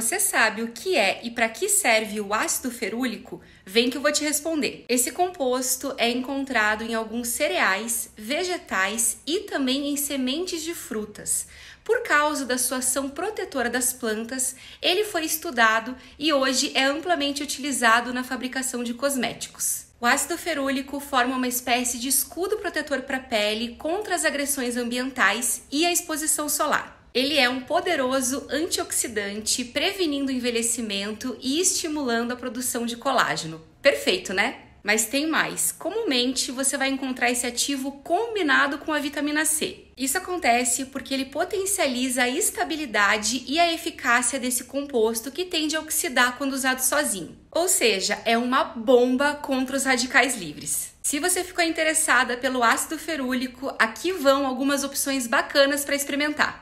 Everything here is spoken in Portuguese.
você sabe o que é e para que serve o ácido ferúlico, vem que eu vou te responder. Esse composto é encontrado em alguns cereais, vegetais e também em sementes de frutas. Por causa da sua ação protetora das plantas, ele foi estudado e hoje é amplamente utilizado na fabricação de cosméticos. O ácido ferúlico forma uma espécie de escudo protetor para a pele contra as agressões ambientais e a exposição solar. Ele é um poderoso antioxidante, prevenindo o envelhecimento e estimulando a produção de colágeno. Perfeito, né? Mas tem mais. Comumente você vai encontrar esse ativo combinado com a vitamina C. Isso acontece porque ele potencializa a estabilidade e a eficácia desse composto que tende a oxidar quando usado sozinho. Ou seja, é uma bomba contra os radicais livres. Se você ficou interessada pelo ácido ferúlico, aqui vão algumas opções bacanas para experimentar.